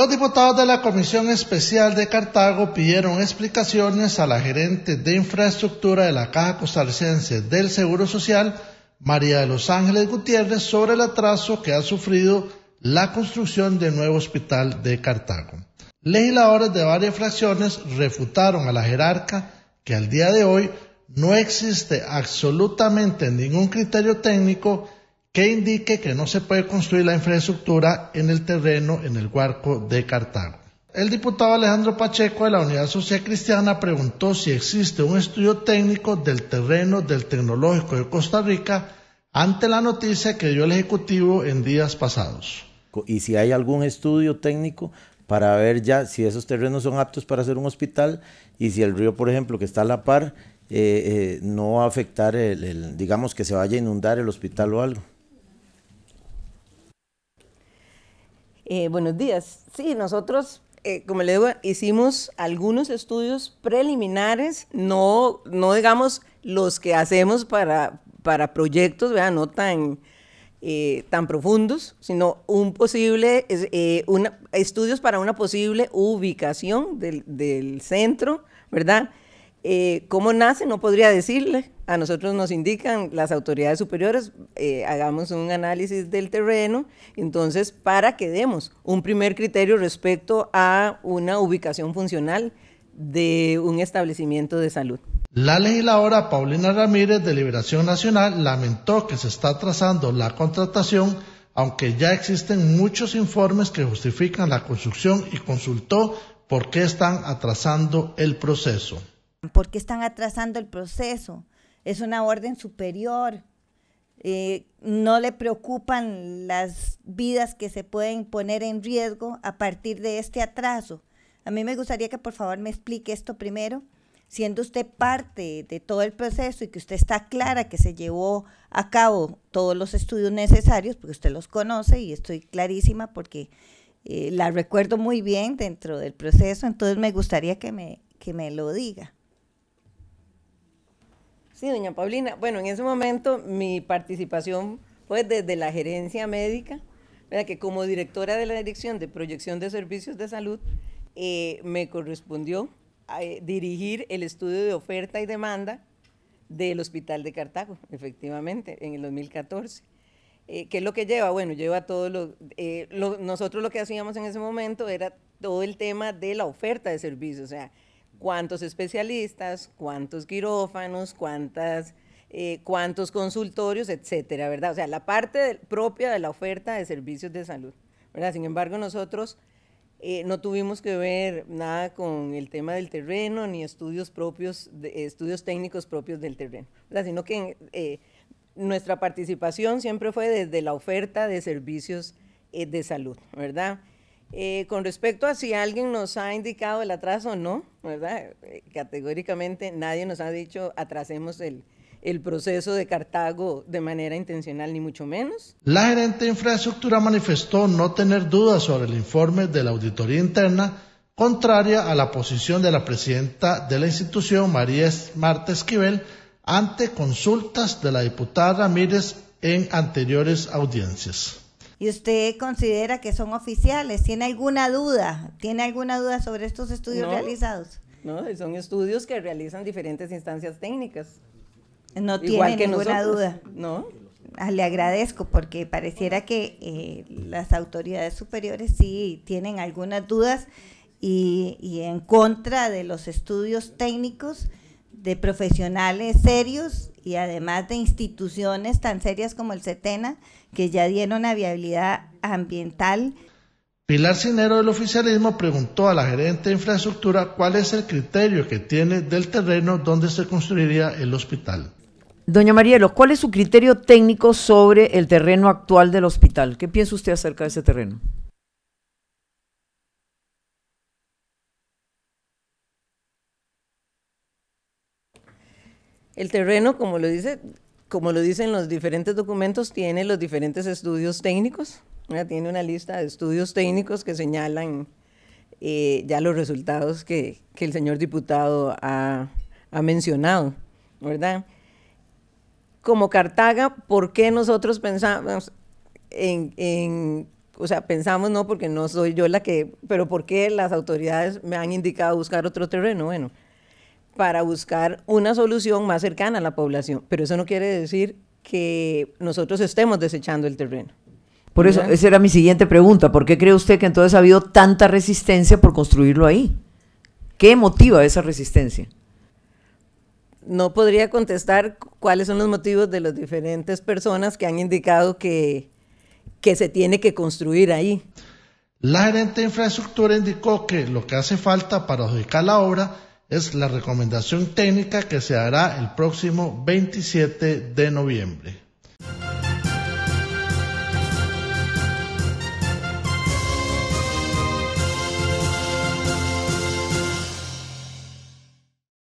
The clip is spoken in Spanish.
Los diputados de la Comisión Especial de Cartago pidieron explicaciones a la gerente de infraestructura de la Caja Costarricense del Seguro Social, María de los Ángeles Gutiérrez, sobre el atraso que ha sufrido la construcción del nuevo hospital de Cartago. Legisladores de varias fracciones refutaron a la jerarca que al día de hoy no existe absolutamente ningún criterio técnico que indique que no se puede construir la infraestructura en el terreno en el Huarco de Cartago. El diputado Alejandro Pacheco de la Unidad Social Cristiana preguntó si existe un estudio técnico del terreno del Tecnológico de Costa Rica ante la noticia que dio el Ejecutivo en días pasados. Y si hay algún estudio técnico para ver ya si esos terrenos son aptos para hacer un hospital y si el río, por ejemplo, que está a la par, eh, eh, no va a afectar, el, digamos, que se vaya a inundar el hospital o algo. Eh, buenos días. Sí, nosotros, eh, como le digo, hicimos algunos estudios preliminares, no, no digamos los que hacemos para, para proyectos, ¿verdad? no tan, eh, tan profundos, sino un posible, estudios para una posible ubicación del, del centro, ¿verdad? Eh, ¿Cómo nace? No podría decirle. A nosotros nos indican las autoridades superiores, eh, hagamos un análisis del terreno, entonces para que demos un primer criterio respecto a una ubicación funcional de un establecimiento de salud. La legisladora Paulina Ramírez de Liberación Nacional lamentó que se está atrasando la contratación, aunque ya existen muchos informes que justifican la construcción y consultó por qué están atrasando el proceso ¿Por qué están atrasando el proceso? Es una orden superior. Eh, no le preocupan las vidas que se pueden poner en riesgo a partir de este atraso. A mí me gustaría que por favor me explique esto primero, siendo usted parte de todo el proceso y que usted está clara que se llevó a cabo todos los estudios necesarios, porque usted los conoce y estoy clarísima porque eh, la recuerdo muy bien dentro del proceso, entonces me gustaría que me, que me lo diga. Sí, doña Paulina. Bueno, en ese momento mi participación fue desde la gerencia médica, que como directora de la Dirección de Proyección de Servicios de Salud eh, me correspondió eh, dirigir el estudio de oferta y demanda del Hospital de Cartago, efectivamente, en el 2014. Eh, ¿Qué es lo que lleva? Bueno, lleva todo lo, Nosotros lo que hacíamos en ese momento era todo el tema de la oferta de servicios, o sea, cuántos especialistas, cuántos quirófanos, cuántas, eh, cuántos consultorios, etcétera, ¿verdad? O sea, la parte propia de la oferta de servicios de salud, ¿verdad? Sin embargo, nosotros eh, no tuvimos que ver nada con el tema del terreno ni estudios propios, de, estudios técnicos propios del terreno, Sino que eh, nuestra participación siempre fue desde la oferta de servicios de salud, ¿verdad? Eh, con respecto a si alguien nos ha indicado el atraso, o no, ¿verdad? Eh, categóricamente nadie nos ha dicho atrasemos el, el proceso de Cartago de manera intencional, ni mucho menos. La gerente de infraestructura manifestó no tener dudas sobre el informe de la auditoría interna, contraria a la posición de la presidenta de la institución, María Marta Esquivel, ante consultas de la diputada Ramírez en anteriores audiencias y usted considera que son oficiales. ¿Tiene alguna duda? ¿Tiene alguna duda sobre estos estudios realizados? No, son estudios que realizan diferentes instancias técnicas. No tiene ninguna duda. No. Ah, le agradezco porque pareciera que eh, las autoridades superiores sí tienen algunas dudas y en contra de los estudios técnicos de profesionales serios y además de instituciones tan serias como el CETENA, que ya dieron a viabilidad ambiental. Pilar Cinero del oficialismo preguntó a la gerente de infraestructura cuál es el criterio que tiene del terreno donde se construiría el hospital. Doña Marielo, ¿cuál es su criterio técnico sobre el terreno actual del hospital? ¿Qué piensa usted acerca de ese terreno? El terreno, como lo dice, como lo dicen los diferentes documentos, tiene los diferentes estudios técnicos. Tiene una lista de estudios técnicos que señalan eh, ya los resultados que, el señor diputado ha, mencionado, ¿verdad? Como Cartaga, ¿por qué nosotros pensamos en, en o sea, pensamos no porque no soy yo la que, pero ¿por qué las autoridades me han indicado buscar otro terreno? Bueno, para buscar una solución más cercana a la población. Pero eso no quiere decir que nosotros estemos desechando el terreno. Por eso, esa era mi siguiente pregunta. ¿Por qué cree usted que entonces ha habido tanta resistencia por construirlo ahí? ¿Qué motiva esa resistencia? No podría contestar cuáles son los motivos de las diferentes personas que han indicado que, que se tiene que construir ahí. La gerente de infraestructura indicó que lo que hace falta para adjudicar la obra es la recomendación técnica que se hará el próximo 27 de noviembre.